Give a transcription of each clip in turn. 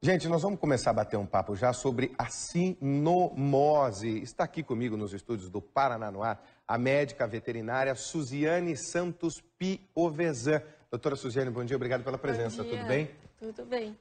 Gente, nós vamos começar a bater um papo já sobre a sinomose. Está aqui comigo nos estúdios do Paraná no Ar, a médica veterinária Suziane Santos Piovesan. Doutora Suziane, bom dia, obrigado pela presença. Tudo bem? Tudo bem.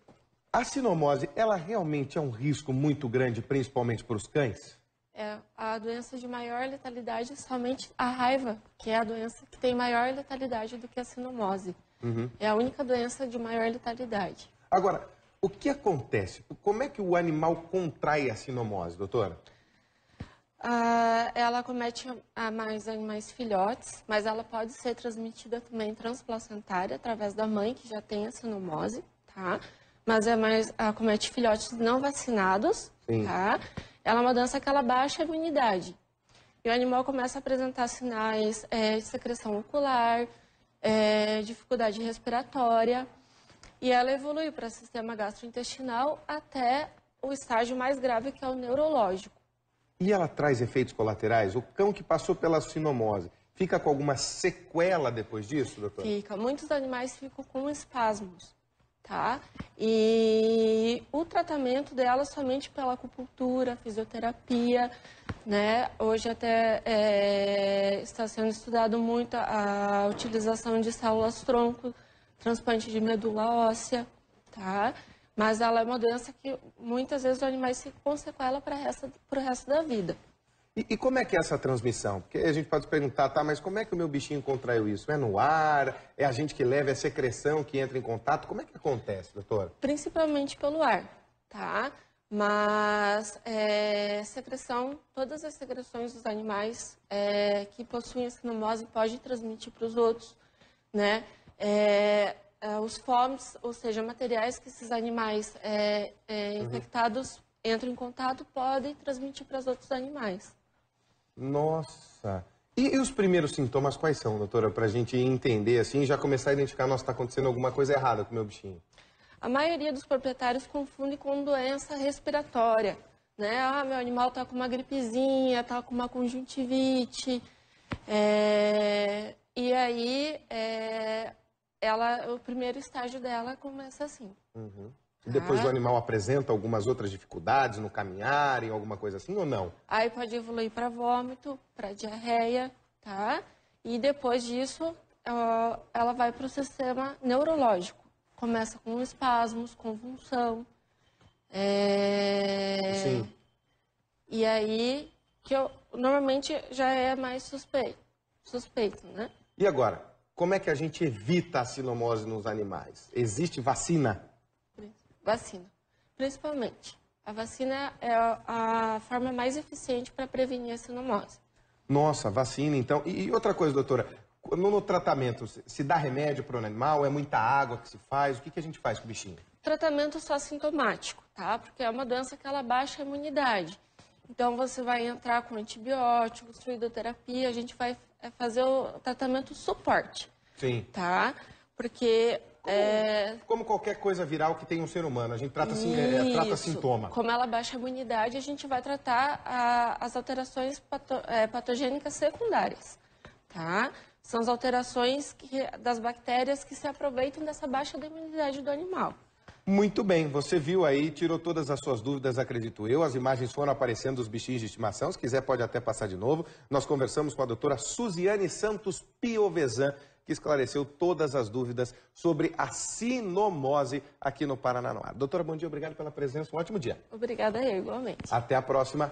A sinomose, ela realmente é um risco muito grande, principalmente para os cães? É, a doença de maior letalidade é somente a raiva, que é a doença que tem maior letalidade do que a sinomose. Uhum. É a única doença de maior letalidade. Agora, o que acontece? Como é que o animal contrai a sinomose, doutora? Ah, ela comete a mais animais filhotes, mas ela pode ser transmitida também transplacentária através da mãe, que já tem a sinomose, tá? Mas é mais, ela comete filhotes não vacinados, Sim. tá? Ela é uma doença que ela baixa a imunidade. E o animal começa a apresentar sinais é, de secreção ocular, é, dificuldade respiratória, e ela evoluiu para sistema gastrointestinal até o estágio mais grave, que é o neurológico. E ela traz efeitos colaterais? O cão que passou pela sinomose fica com alguma sequela depois disso, doutora? Fica. Muitos animais ficam com espasmos, tá? E o tratamento dela somente pela acupuntura, fisioterapia, né? Hoje até é, está sendo estudado muito a, a utilização de células-tronco, transplante de medula óssea, tá? Mas ela é uma doença que muitas vezes os animais se com para o resto da vida. E, e, como é que é essa transmissão? Porque a gente pode perguntar, tá, mas como é que o meu bichinho contraiu isso? É no ar? É a gente que leva? É secreção que entra em contato? Como é que acontece, doutora? Principalmente pelo ar, tá? Mas é, secreção, todas as secreções dos animais é, que possuem essa pode transmitir para os outros, né? É, é, os fomes, ou seja, materiais que esses animais é, é, uhum. infectados entram em contato, podem transmitir para os outros animais. Nossa! E, e, os primeiros sintomas quais são, doutora, para a gente entender assim e já começar a identificar, nossa, está acontecendo alguma coisa errada com o meu bichinho? A maioria dos proprietários confunde com doença respiratória, né? Ah, meu animal está com uma gripezinha, está com uma conjuntivite. É... E aí ela, o primeiro estágio dela começa assim. Uhum. E depois ah. o animal apresenta algumas outras dificuldades no caminhar, em alguma coisa assim, ou não? Aí pode evoluir para vômito, para diarreia, tá? E depois disso, ela vai para o sistema neurológico. Começa com espasmos, convulsão. É... Sim. E aí, que eu, normalmente já é mais suspeito, suspeito, né? E agora? Como é que a gente evita a sinomose nos animais? Existe vacina? Vacina, principalmente. A vacina é a forma mais eficiente para prevenir a sinomose. Nossa, vacina então. E outra coisa, doutora, no tratamento, se dá remédio para o animal? É muita água que se faz? O que, que a gente faz com o bichinho? Tratamento só sintomático, tá? Porque é uma doença que ela baixa a imunidade. Então, você vai entrar com antibióticos, fluidoterapia, a gente vai é, fazer o tratamento suporte. Sim. Tá? Porque é... Como qualquer coisa viral que tem um ser humano, a gente trata, sim, é, é, trata sintoma. Como ela baixa a imunidade, a gente vai tratar a, as alterações pato, é, patogênicas secundárias, tá? São as alterações que, das bactérias que se aproveitam dessa baixa da imunidade do animal. Muito bem, você viu aí, tirou todas as suas dúvidas, acredito eu. As imagens foram aparecendo dos bichinhos de estimação. Se quiser, pode até passar de novo. Nós conversamos com a doutora Suziane Santos Piovesan, que esclareceu todas as dúvidas sobre a sinomose aqui no Paranaguá. Doutora, bom dia, obrigado pela presença. Um ótimo dia. Obrigada, eu, igualmente. Até a próxima.